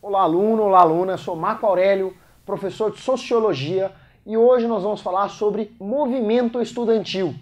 Olá, aluno, olá, aluna. Eu sou Marco Aurélio, professor de Sociologia, e hoje nós vamos falar sobre movimento estudantil.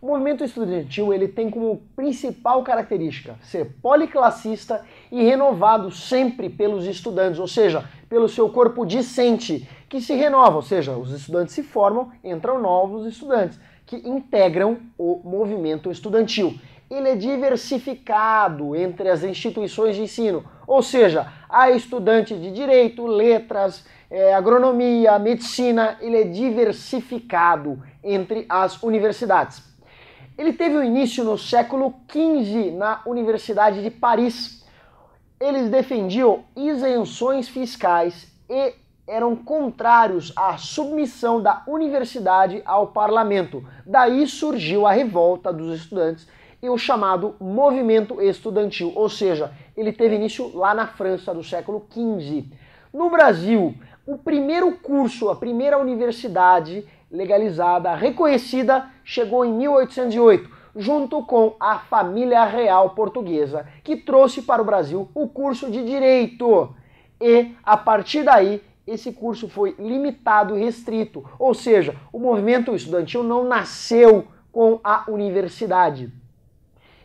O movimento estudantil ele tem como principal característica ser policlassista e renovado sempre pelos estudantes, ou seja, pelo seu corpo discente, que se renova, ou seja, os estudantes se formam, entram novos estudantes, que integram o movimento estudantil. Ele é diversificado entre as instituições de ensino, ou seja, há estudante de direito, letras, é, agronomia, medicina, ele é diversificado entre as universidades. Ele teve o início no século XV na Universidade de Paris, eles defendiam isenções fiscais e eram contrários à submissão da universidade ao parlamento. Daí surgiu a revolta dos estudantes e o chamado movimento estudantil, ou seja, ele teve início lá na França do século XV. No Brasil, o primeiro curso, a primeira universidade legalizada, reconhecida, chegou em 1808 junto com a família real portuguesa, que trouxe para o Brasil o curso de direito. E a partir daí, esse curso foi limitado e restrito, ou seja, o movimento estudantil não nasceu com a universidade.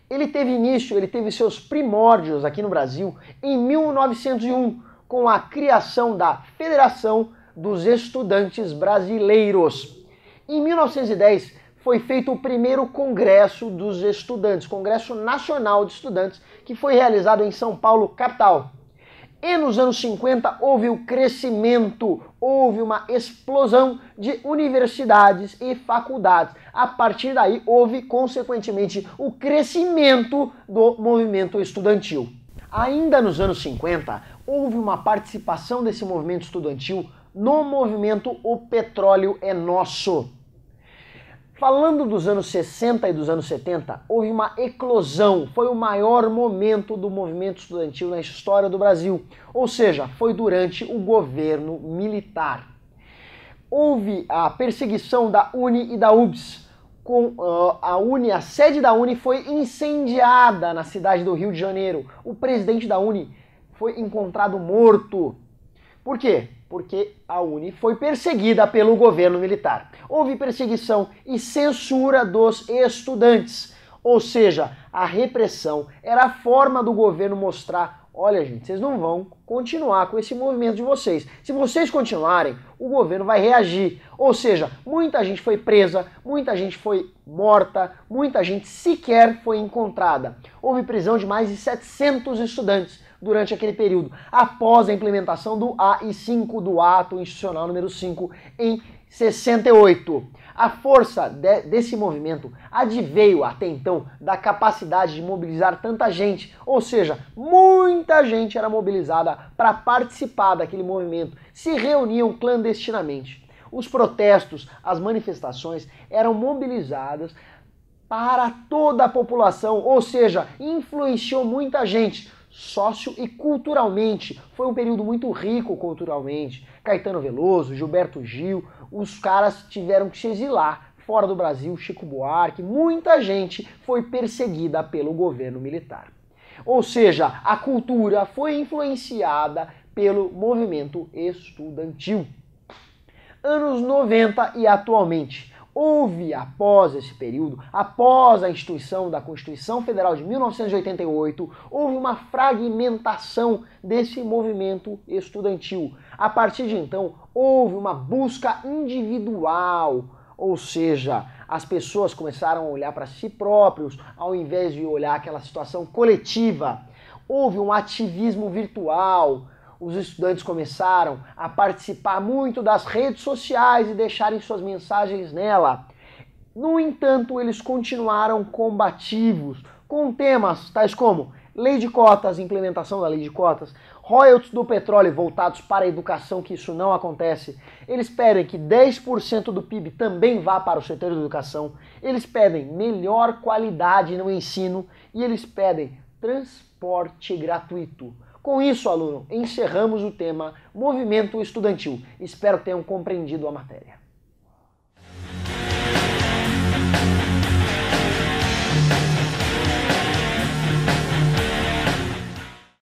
Ele teve início, ele teve seus primórdios aqui no Brasil em 1901, com a criação da Federação dos Estudantes Brasileiros. Em 1910, foi feito o primeiro Congresso dos Estudantes, Congresso Nacional de Estudantes, que foi realizado em São Paulo, capital. E nos anos 50 houve o crescimento, houve uma explosão de universidades e faculdades. A partir daí houve, consequentemente, o crescimento do movimento estudantil. Ainda nos anos 50, houve uma participação desse movimento estudantil no movimento O Petróleo é Nosso Falando dos anos 60 e dos anos 70, houve uma eclosão, foi o maior momento do movimento estudantil na história do Brasil, ou seja, foi durante o governo militar. Houve a perseguição da Uni e da UBS. Com, uh, a Uni, a sede da Uni foi incendiada na cidade do Rio de Janeiro. O presidente da Uni foi encontrado morto. Por quê? porque a Uni foi perseguida pelo governo militar. Houve perseguição e censura dos estudantes, ou seja, a repressão era a forma do governo mostrar: olha, gente, vocês não vão continuar com esse movimento de vocês. Se vocês continuarem, o governo vai reagir. Ou seja, muita gente foi presa, muita gente foi morta, muita gente sequer foi encontrada. Houve prisão de mais de 700 estudantes durante aquele período, após a implementação do AI-5 do Ato Institucional número 5 em 68. A força de, desse movimento adveio até então da capacidade de mobilizar tanta gente, ou seja, muita gente era mobilizada para participar daquele movimento, se reuniam clandestinamente. Os protestos, as manifestações eram mobilizadas para toda a população, ou seja, influenciou muita gente sócio e culturalmente. Foi um período muito rico culturalmente. Caetano Veloso, Gilberto Gil, os caras tiveram que se exilar fora do Brasil, Chico Buarque, muita gente foi perseguida pelo governo militar. Ou seja, a cultura foi influenciada pelo movimento estudantil. Anos 90 e atualmente. Houve, após esse período, após a instituição da Constituição Federal de 1988, houve uma fragmentação desse movimento estudantil. A partir de então, houve uma busca individual, ou seja, as pessoas começaram a olhar para si próprios ao invés de olhar aquela situação coletiva. Houve um ativismo virtual, os estudantes começaram a participar muito das redes sociais e deixarem suas mensagens nela. No entanto, eles continuaram combativos com temas tais como lei de cotas, implementação da lei de cotas, royalties do petróleo voltados para a educação, que isso não acontece. Eles pedem que 10% do PIB também vá para o setor de educação. Eles pedem melhor qualidade no ensino e eles pedem transporte gratuito. Com isso, aluno, encerramos o tema movimento estudantil. Espero que tenham compreendido a matéria.